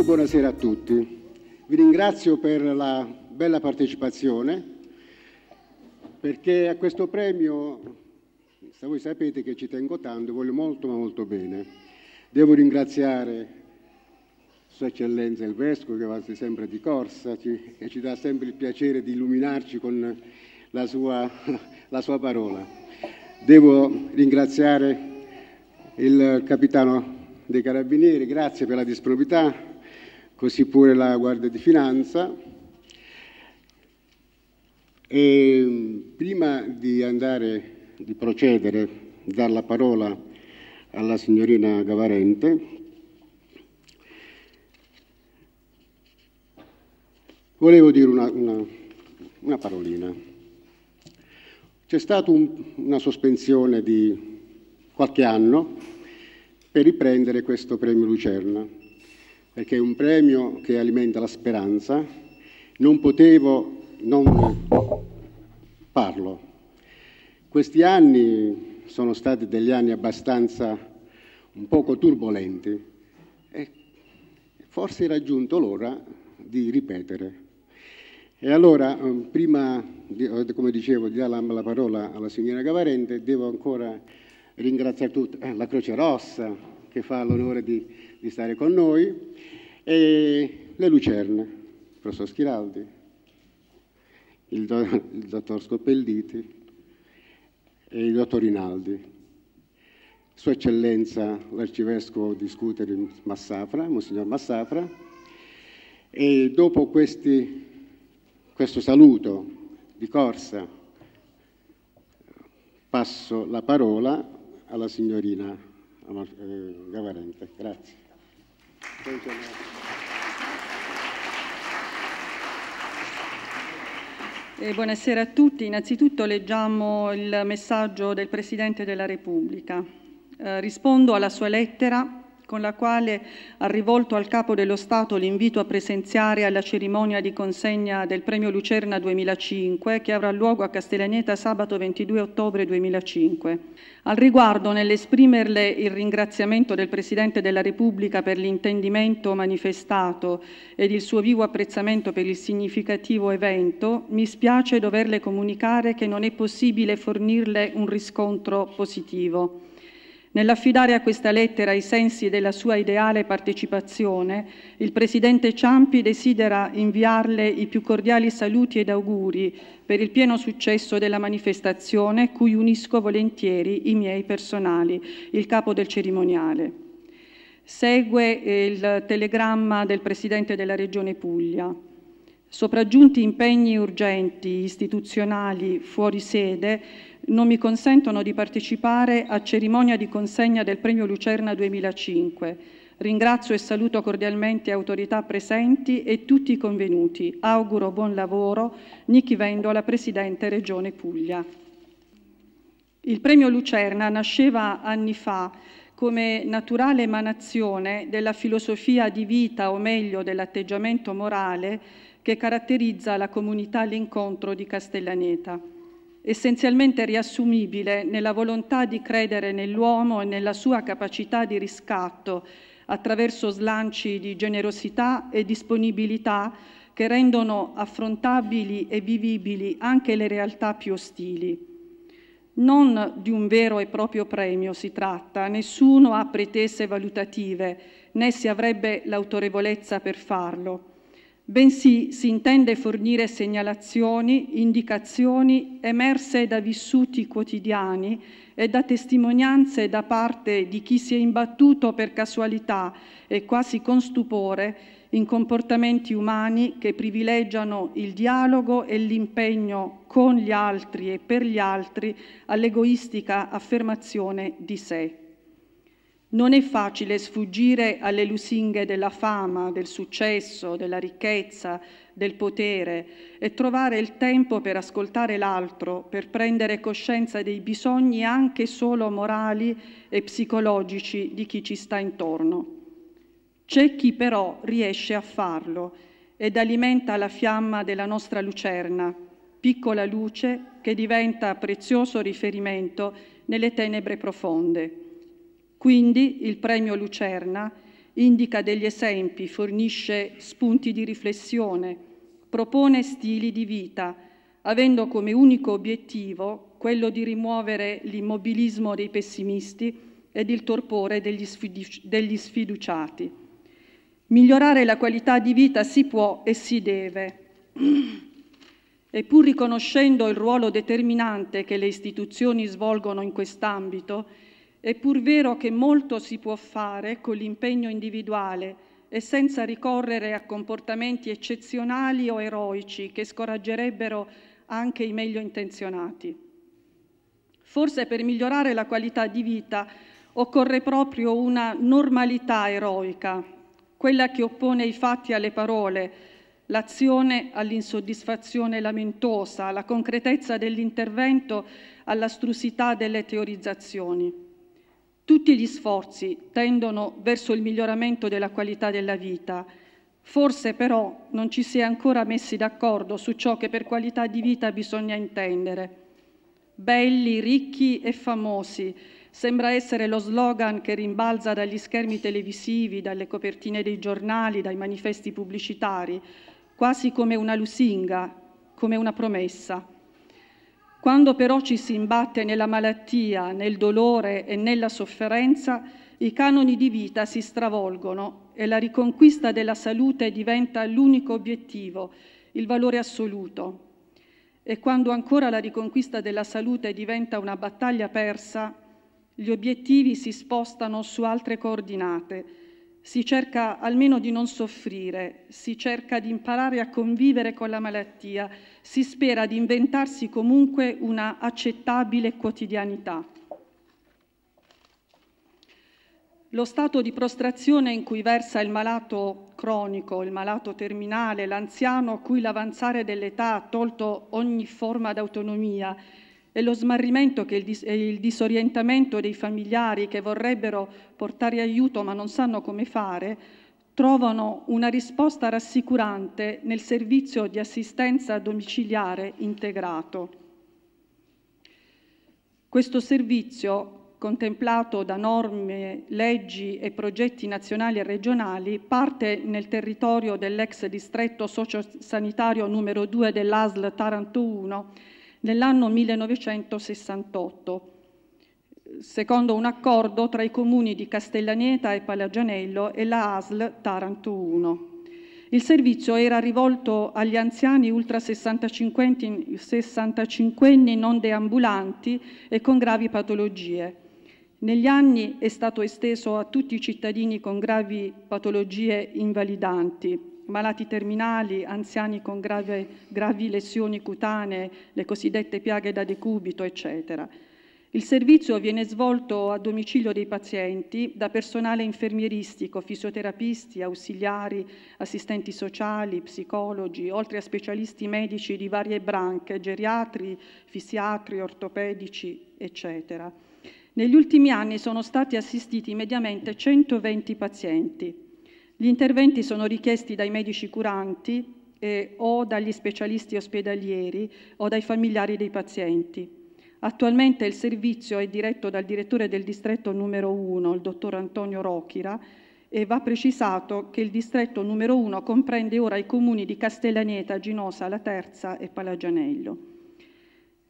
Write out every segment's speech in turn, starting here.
Innanzitutto buonasera a tutti. Vi ringrazio per la bella partecipazione perché a questo premio, se voi sapete che ci tengo tanto, voglio molto ma molto bene. Devo ringraziare Sua Eccellenza il Vescovo che va sempre di corsa ci, e ci dà sempre il piacere di illuminarci con la sua, la sua parola. Devo ringraziare il Capitano dei Carabinieri, grazie per la disponibilità, così pure la Guardia di Finanza. E ehm, prima di andare, di procedere, dar la parola alla signorina Gavarente, volevo dire una, una, una parolina. C'è stata un, una sospensione di qualche anno per riprendere questo premio Lucerna perché è un premio che alimenta la speranza. Non potevo non parlo. Questi anni sono stati degli anni abbastanza un poco turbolenti e forse è raggiunto l'ora di ripetere. E allora, ehm, prima, eh, come dicevo, di dare la parola alla signora Gavarente, devo ancora ringraziare tutta eh, la Croce Rossa, che fa l'onore di, di, stare con noi, e le lucerne, il professor Schiraldi, il, do, il dottor Scopelliti e il dottor Rinaldi. Sua Eccellenza l'Arcivescovo di Scuteri Massafra, Monsignor Massafra, e dopo questi, questo saluto di corsa passo la parola alla signorina Gavarente. Eh, grazie. Eh, buonasera a tutti. Innanzitutto leggiamo il messaggio del Presidente della Repubblica. Eh, rispondo alla sua lettera con la quale ha rivolto al Capo dello Stato l'invito a presenziare alla cerimonia di consegna del Premio Lucerna 2005 che avrà luogo a Castellaneta sabato 22 ottobre 2005. Al riguardo, nell'esprimerle il ringraziamento del Presidente della Repubblica per l'intendimento manifestato ed il suo vivo apprezzamento per il significativo evento, mi spiace doverle comunicare che non è possibile fornirle un riscontro positivo. Nell'affidare a questa lettera i sensi della sua ideale partecipazione, il Presidente Ciampi desidera inviarle i più cordiali saluti ed auguri per il pieno successo della manifestazione, cui unisco volentieri i miei personali, il capo del cerimoniale. Segue eh, il telegramma del Presidente della Regione Puglia. Sopraggiunti impegni urgenti istituzionali fuori sede non mi consentono di partecipare a cerimonia di consegna del Premio Lucerna 2005. Ringrazio e saluto cordialmente autorità presenti e tutti i convenuti. Auguro buon lavoro. Nichi Vendola, Presidente Regione Puglia. Il Premio Lucerna nasceva anni fa come naturale emanazione della filosofia di vita, o meglio dell'atteggiamento morale, che caratterizza la comunità L'incontro di Castellaneta, essenzialmente riassumibile nella volontà di credere nell'uomo e nella sua capacità di riscatto attraverso slanci di generosità e disponibilità che rendono affrontabili e vivibili anche le realtà più ostili. Non di un vero e proprio premio si tratta, nessuno ha pretese valutative, né si avrebbe l'autorevolezza per farlo bensì si intende fornire segnalazioni, indicazioni emerse da vissuti quotidiani e da testimonianze da parte di chi si è imbattuto per casualità e quasi con stupore in comportamenti umani che privilegiano il dialogo e l'impegno con gli altri e per gli altri all'egoistica affermazione di sé. Non è facile sfuggire alle lusinghe della fama, del successo, della ricchezza, del potere e trovare il tempo per ascoltare l'altro, per prendere coscienza dei bisogni anche solo morali e psicologici di chi ci sta intorno. C'è chi però riesce a farlo ed alimenta la fiamma della nostra lucerna, piccola luce che diventa prezioso riferimento nelle tenebre profonde. Quindi il premio Lucerna indica degli esempi, fornisce spunti di riflessione, propone stili di vita, avendo come unico obiettivo quello di rimuovere l'immobilismo dei pessimisti ed il torpore degli, sfiduci- degli sfiduciati. Migliorare la qualità di vita si può e si deve. E pur riconoscendo il ruolo determinante che le istituzioni svolgono in quest'ambito, è pur vero che molto si può fare con l'impegno individuale e senza ricorrere a comportamenti eccezionali o eroici che scoraggerebbero anche i meglio intenzionati. Forse per migliorare la qualità di vita occorre proprio una normalità eroica, quella che oppone i fatti alle parole, l'azione all'insoddisfazione lamentosa, la concretezza dell'intervento all'astrusità delle teorizzazioni. Tutti gli sforzi tendono verso il miglioramento della qualità della vita. Forse però non ci si è ancora messi d'accordo su ciò che per qualità di vita bisogna intendere. Belli, ricchi e famosi sembra essere lo slogan che rimbalza dagli schermi televisivi, dalle copertine dei giornali, dai manifesti pubblicitari, quasi come una lusinga, come una promessa. Quando però ci si imbatte nella malattia, nel dolore e nella sofferenza, i canoni di vita si stravolgono e la riconquista della salute diventa l'unico obiettivo, il valore assoluto. E quando ancora la riconquista della salute diventa una battaglia persa, gli obiettivi si spostano su altre coordinate. Si cerca almeno di non soffrire, si cerca di imparare a convivere con la malattia si spera di inventarsi comunque una accettabile quotidianità. Lo stato di prostrazione in cui versa il malato cronico, il malato terminale, l'anziano a cui l'avanzare dell'età ha tolto ogni forma d'autonomia e lo smarrimento e il disorientamento dei familiari che vorrebbero portare aiuto ma non sanno come fare, trovano una risposta rassicurante nel servizio di assistenza domiciliare integrato. Questo servizio, contemplato da norme, leggi e progetti nazionali e regionali, parte nel territorio dell'ex distretto sociosanitario numero 2 dell'ASL Taranto 1 nell'anno 1968 secondo un accordo tra i comuni di Castellaneta e Palagianello e la ASL Taranto 1. Il servizio era rivolto agli anziani ultra 65 anni non deambulanti e con gravi patologie. Negli anni è stato esteso a tutti i cittadini con gravi patologie invalidanti, malati terminali, anziani con grave, gravi lesioni cutanee, le cosiddette piaghe da decubito, eccetera. Il servizio viene svolto a domicilio dei pazienti da personale infermieristico, fisioterapisti, ausiliari, assistenti sociali, psicologi, oltre a specialisti medici di varie branche, geriatri, fisiatri, ortopedici, eccetera. Negli ultimi anni sono stati assistiti mediamente 120 pazienti. Gli interventi sono richiesti dai medici curanti eh, o dagli specialisti ospedalieri o dai familiari dei pazienti. Attualmente il servizio è diretto dal direttore del distretto numero 1, il dottor Antonio Rochira, e va precisato che il distretto numero 1 comprende ora i comuni di Castellaneta, Ginosa, La Terza e Palagianello.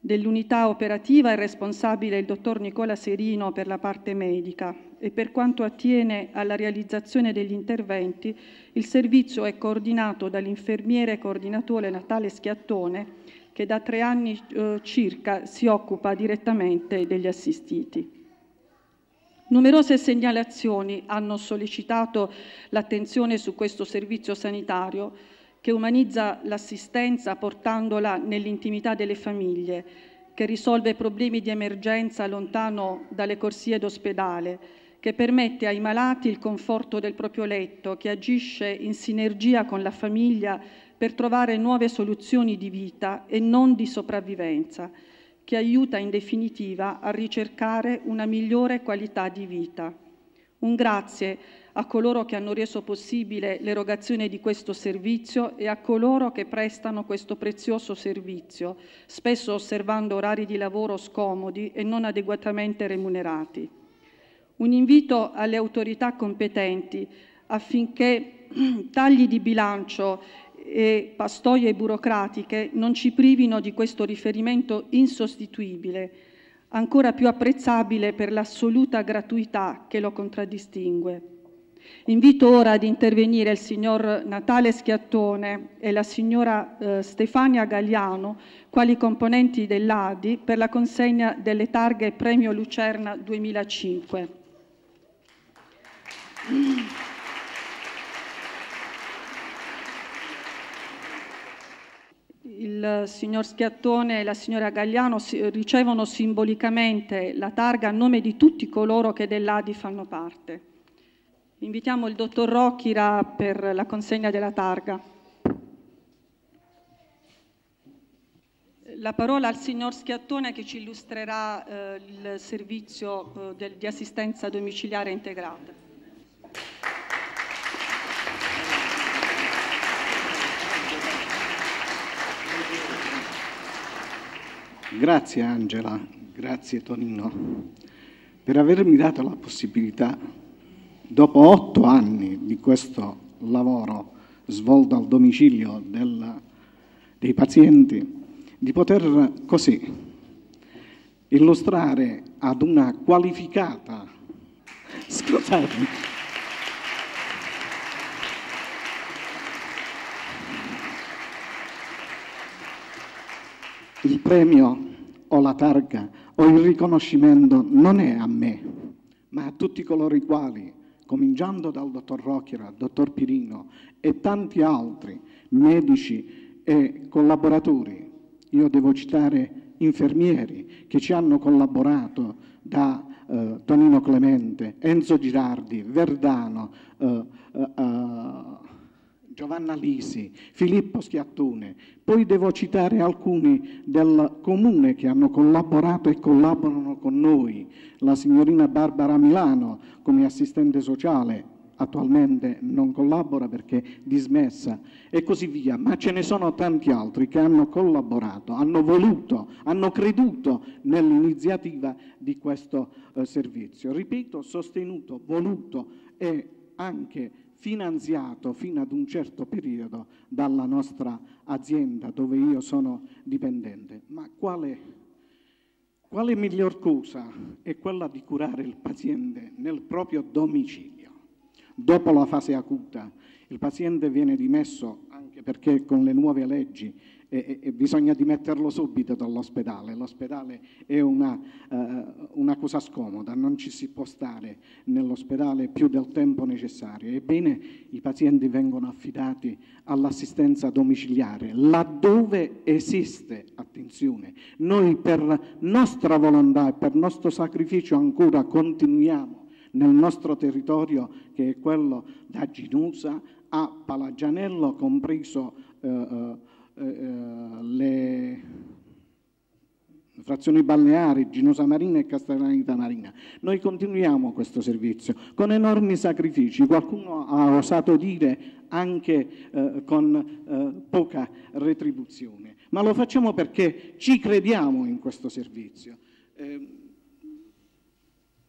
Dell'unità operativa è responsabile il dottor Nicola Serino per la parte medica e per quanto attiene alla realizzazione degli interventi, il servizio è coordinato dall'infermiere coordinatore Natale Schiattone che da tre anni eh, circa si occupa direttamente degli assistiti. Numerose segnalazioni hanno sollecitato l'attenzione su questo servizio sanitario che umanizza l'assistenza portandola nell'intimità delle famiglie, che risolve problemi di emergenza lontano dalle corsie d'ospedale, che permette ai malati il conforto del proprio letto, che agisce in sinergia con la famiglia per trovare nuove soluzioni di vita e non di sopravvivenza, che aiuta in definitiva a ricercare una migliore qualità di vita. Un grazie a coloro che hanno reso possibile l'erogazione di questo servizio e a coloro che prestano questo prezioso servizio, spesso osservando orari di lavoro scomodi e non adeguatamente remunerati. Un invito alle autorità competenti affinché tagli di bilancio e pastoie burocratiche non ci privino di questo riferimento insostituibile, ancora più apprezzabile per l'assoluta gratuità che lo contraddistingue. Invito ora ad intervenire il signor Natale Schiattone e la signora eh, Stefania Gagliano, quali componenti dell'ADI, per la consegna delle targhe Premio Lucerna 2005. Applausi. il signor Schiattone e la signora Gagliano eh, ricevono simbolicamente la targa a nome di tutti coloro che dell'ADI fanno parte. Invitiamo il dottor Rocchira per la consegna della targa. La parola al signor Schiattone che ci illustrerà eh, il servizio eh, del, di assistenza domiciliare integrata. Grazie Angela, grazie Tonino, per avermi dato la possibilità, dopo otto anni di questo lavoro svolto al domicilio del, dei pazienti, di poter così illustrare ad una qualificata, scusatemi, il premio o la targa o il riconoscimento non è a me, ma a tutti coloro i quali, cominciando dal dottor Rocchira, dottor Pirino e tanti altri medici e collaboratori, io devo citare infermieri che ci hanno collaborato da eh, Tonino Clemente, Enzo Girardi, Verdano, eh, eh, eh Giovanna Lisi, Filippo Schiattone. Poi devo citare alcuni del comune che hanno collaborato e collaborano con noi, la signorina Barbara Milano come assistente sociale, attualmente non collabora perché dismessa e così via, ma ce ne sono tanti altri che hanno collaborato, hanno voluto, hanno creduto nell'iniziativa di questo eh, servizio. Ripeto, sostenuto, voluto e anche finanziato fino ad un certo periodo dalla nostra azienda dove io sono dipendente. Ma quale, quale miglior cosa è quella di curare il paziente nel proprio domicilio? Dopo la fase acuta il paziente viene dimesso anche perché con le nuove leggi e, e bisogna dimetterlo subito dall'ospedale. L'ospedale è una, uh, una, cosa scomoda, non ci si può stare nell'ospedale più del tempo necessario. Ebbene, i pazienti vengono affidati all'assistenza domiciliare, laddove esiste, attenzione, noi per nostra volontà e per nostro sacrificio ancora continuiamo nel nostro territorio che è quello da Ginusa a Palagianello compreso eh, eh eh, eh, le frazioni balneari, Ginosa Marina e Castellanita Marina. Noi continuiamo questo servizio con enormi sacrifici, qualcuno ha osato dire anche eh, con eh, poca retribuzione, ma lo facciamo perché ci crediamo in questo servizio. Eh,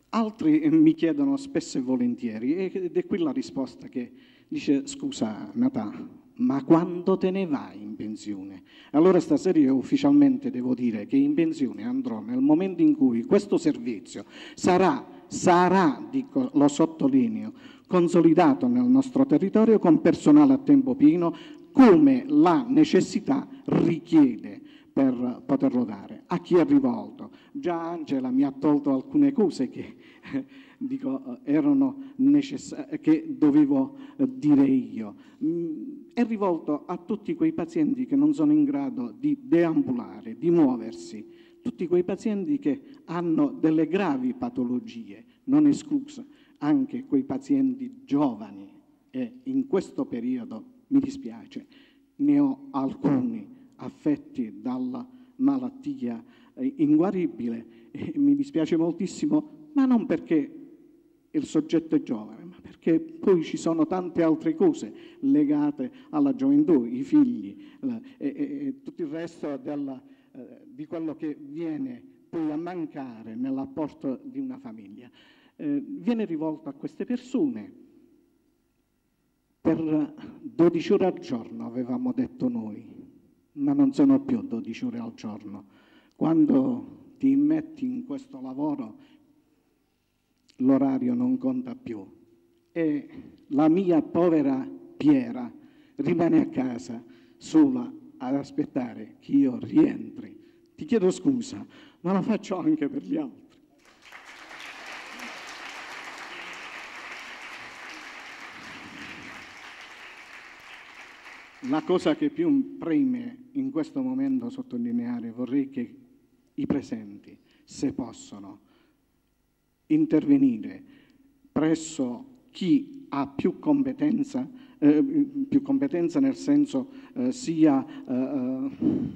altri mi chiedono spesso e volentieri ed è qui la risposta che Dice, scusa Natà, ma quando te ne vai in pensione? Allora stasera io ufficialmente devo dire che in pensione andrò nel momento in cui questo servizio sarà, sarà, dico, lo sottolineo, consolidato nel nostro territorio con personale a tempo pieno come la necessità richiede per poterlo dare. A chi è rivolto? Già Angela mi ha tolto alcune cose che dico, eh, erano necessari, eh, che dovevo eh, dire io. Mm, è rivolto a tutti quei pazienti che non sono in grado di deambulare, di muoversi, tutti quei pazienti che hanno delle gravi patologie, non escluse anche quei pazienti giovani e in questo periodo, mi dispiace, ne ho alcuni affetti dalla malattia inguaribile e mi dispiace moltissimo, ma non perché il soggetto è giovane, ma perché poi ci sono tante altre cose legate alla gioventù, i figli la, e, e, tutto il resto della, eh, di quello che viene poi a mancare nell'apporto di una famiglia. Eh, viene rivolto a queste persone per 12 ore al giorno, avevamo detto noi, ma non sono più 12 ore al giorno. Quando ti immetti in questo lavoro l'orario non conta più. E la mia povera Piera rimane a casa sola ad aspettare che io rientri. Ti chiedo scusa, ma la faccio anche per gli altri. La cosa che più preme in questo momento sottolineare vorrei che i presenti, se possono, intervenire presso chi ha più competenza, eh, più competenza nel senso eh, sia eh, eh,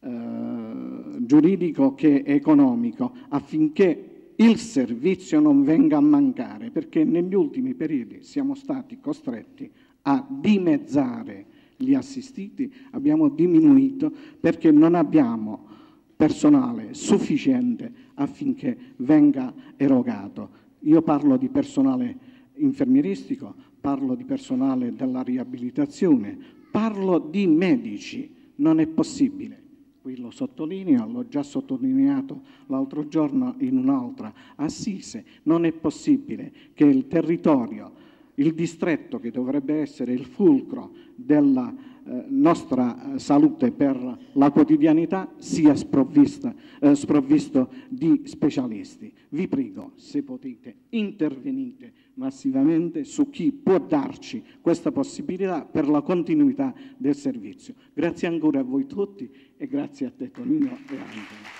eh, giuridico che economico, affinché il servizio non venga a mancare, perché negli ultimi periodi siamo stati costretti a dimezzare gli assistiti, abbiamo diminuito perché non abbiamo personale sufficiente affinché venga erogato. Io parlo di personale infermieristico, parlo di personale della riabilitazione, parlo di medici. Non è possibile qui lo sottolineo, l'ho già sottolineato l'altro giorno in un'altra assise, non è possibile che il territorio il distretto che dovrebbe essere il fulcro della eh, nostra eh, salute per la quotidianità sia eh, sprovvisto di specialisti. Vi prego, se potete, intervenite massivamente su chi può darci questa possibilità per la continuità del servizio. Grazie ancora a voi tutti e grazie a te Tonino e Angelo.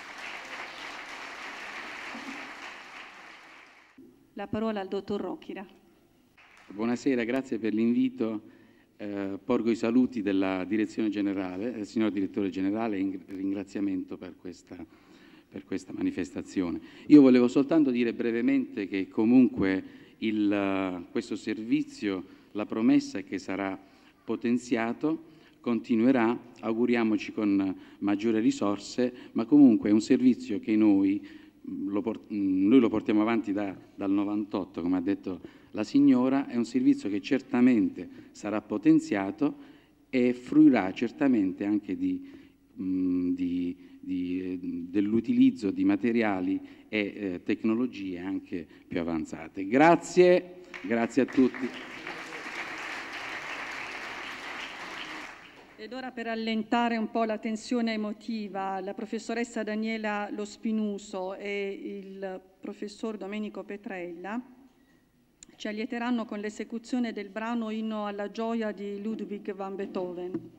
La parola al dottor Rocchira. Buonasera, grazie per l'invito. Eh, porgo i saluti della direzione generale, del signor direttore generale, in ringraziamento per questa, per questa manifestazione. Io volevo soltanto dire brevemente che comunque il, questo servizio, la promessa è che sarà potenziato, continuerà, auguriamoci con maggiore risorse, ma comunque è un servizio che noi lo port- noi lo portiamo avanti da, dal 98, come ha detto la signora, è un servizio che certamente sarà potenziato e fruirà certamente anche di, mh, di, di, eh, dell'utilizzo di materiali e eh, tecnologie anche più avanzate. Grazie, grazie a tutti. Ed ora per allentare un po' la tensione emotiva, la professoressa Daniela Lospinuso e il professor Domenico Petrella ci allieteranno con l'esecuzione del brano Inno alla gioia di Ludwig van Beethoven.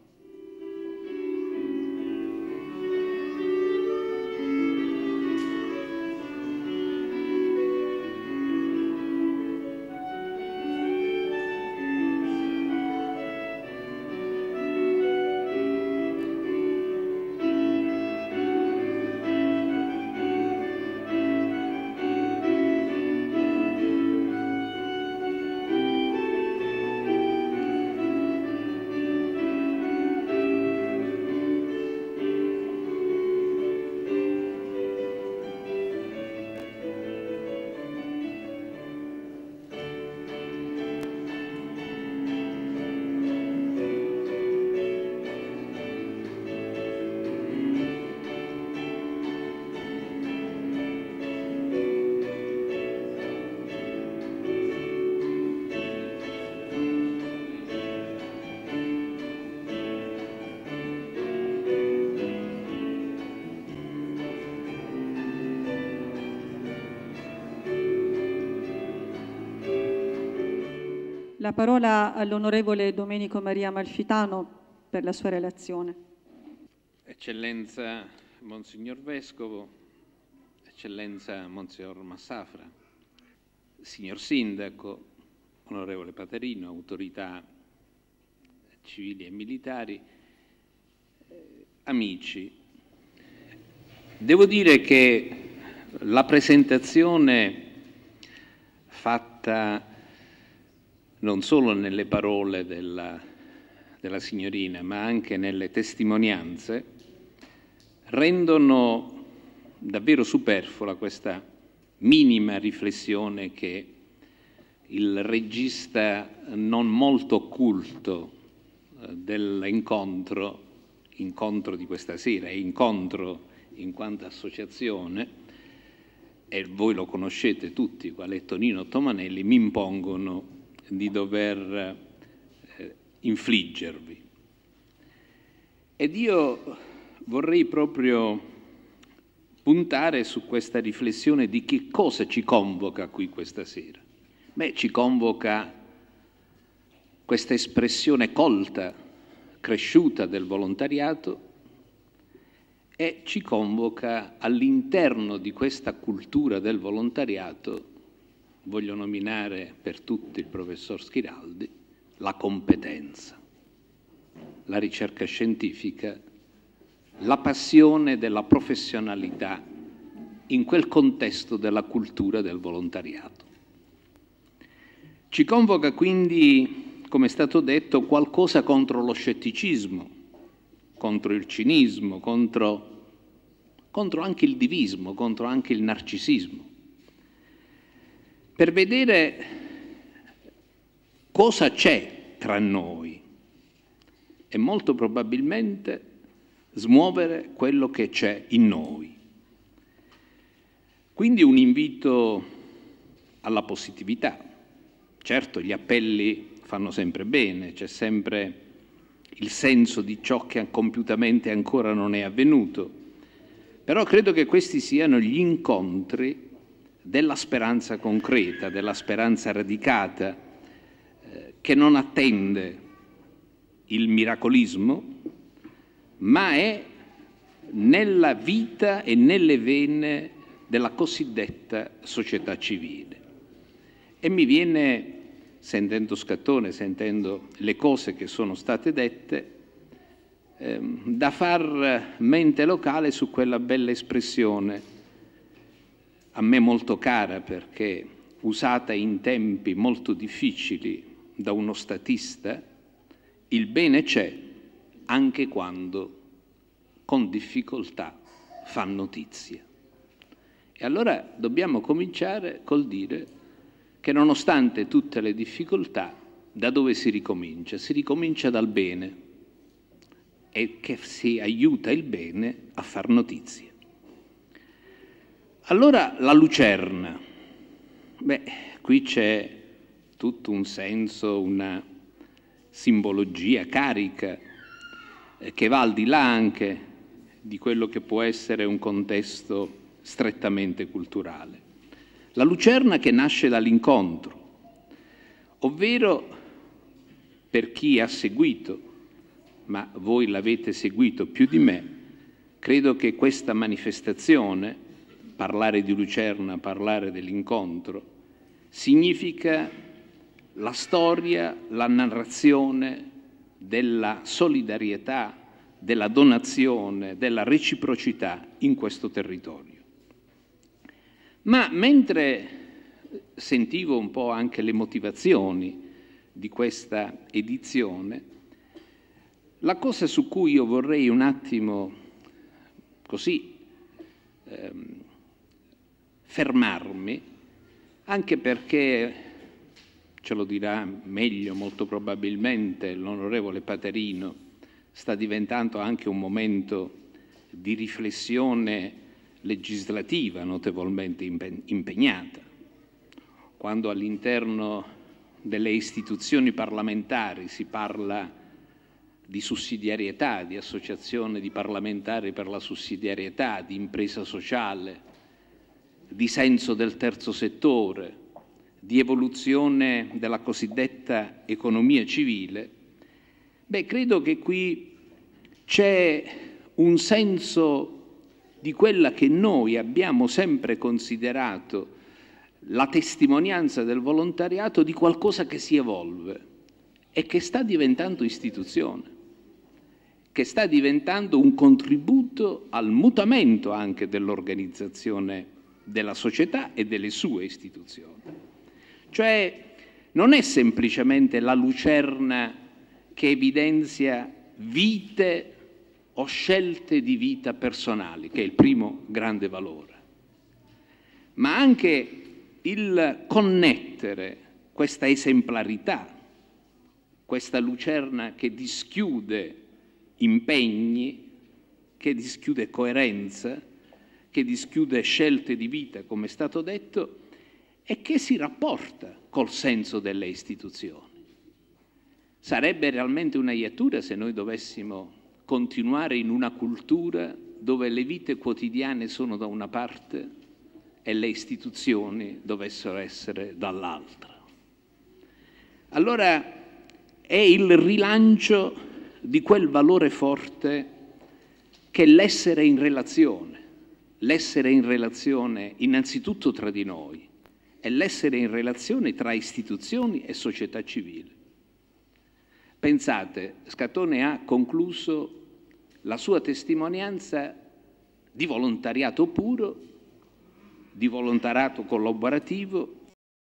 La parola all'onorevole Domenico Maria Malfitano per la sua relazione. Eccellenza Monsignor Vescovo, Eccellenza Monsignor Massafra, Signor Sindaco, Onorevole Paterino, autorità civili e militari, eh, amici, devo dire che la presentazione fatta non solo nelle parole della, della signorina, ma anche nelle testimonianze, rendono davvero superflua questa minima riflessione che il regista non molto occulto eh, dell'incontro, incontro di questa sera, e incontro in quanto associazione, e voi lo conoscete tutti, qual è Tonino Tomanelli, mi impongono di dover eh, infliggervi. Ed io vorrei proprio puntare su questa riflessione di che cosa ci convoca qui questa sera. Beh, ci convoca questa espressione colta, cresciuta del volontariato e ci convoca all'interno di questa cultura del volontariato voglio nominare per tutti il professor Schiraldi, la competenza, la ricerca scientifica, la passione della professionalità in quel contesto della cultura del volontariato. Ci convoca quindi, come è stato detto, qualcosa contro lo scetticismo, contro il cinismo, contro, contro anche il divismo, contro anche il narcisismo per vedere cosa c'è tra noi e molto probabilmente smuovere quello che c'è in noi. Quindi un invito alla positività. Certo, gli appelli fanno sempre bene, c'è sempre il senso di ciò che compiutamente ancora non è avvenuto, però credo che questi siano gli incontri della speranza concreta, della speranza radicata, eh, che non attende il miracolismo, ma è nella vita e nelle vene della cosiddetta società civile. E mi viene, sentendo Scattone, sentendo le cose che sono state dette, ehm, da far mente locale su quella bella espressione a me molto cara perché usata in tempi molto difficili da uno statista, il bene c'è anche quando con difficoltà fa notizia. E allora dobbiamo cominciare col dire che nonostante tutte le difficoltà, da dove si ricomincia? Si ricomincia dal bene e che si aiuta il bene a far notizia. Allora la lucerna. Beh, qui c'è tutto un senso, una simbologia carica eh, che va al di là anche di quello che può essere un contesto strettamente culturale. La lucerna che nasce dall'incontro, ovvero per chi ha seguito, ma voi l'avete seguito più di me, credo che questa manifestazione parlare di Lucerna, parlare dell'incontro, significa la storia, la narrazione della solidarietà, della donazione, della reciprocità in questo territorio. Ma mentre sentivo un po' anche le motivazioni di questa edizione, la cosa su cui io vorrei un attimo così ehm, fermarmi, anche perché, ce lo dirà meglio molto probabilmente l'onorevole Paterino, sta diventando anche un momento di riflessione legislativa notevolmente impegnata. Quando all'interno delle istituzioni parlamentari si parla di sussidiarietà, di associazione di parlamentari per la sussidiarietà, di impresa sociale, di senso del terzo settore, di evoluzione della cosiddetta economia civile, beh, credo che qui c'è un senso di quella che noi abbiamo sempre considerato la testimonianza del volontariato di qualcosa che si evolve e che sta diventando istituzione, che sta diventando un contributo al mutamento anche dell'organizzazione della società e delle sue istituzioni. Cioè non è semplicemente la lucerna che evidenzia vite o scelte di vita personali, che è il primo grande valore, ma anche il connettere questa esemplarità, questa lucerna che dischiude impegni, che dischiude coerenza, che dischiude scelte di vita, come è stato detto, e che si rapporta col senso delle istituzioni. Sarebbe realmente una iattura se noi dovessimo continuare in una cultura dove le vite quotidiane sono da una parte e le istituzioni dovessero essere dall'altra. Allora è il rilancio di quel valore forte che l'essere in relazione, l'essere in relazione innanzitutto tra di noi e l'essere in relazione tra istituzioni e società civile. Pensate, Scatone ha concluso la sua testimonianza di volontariato puro, di volontariato collaborativo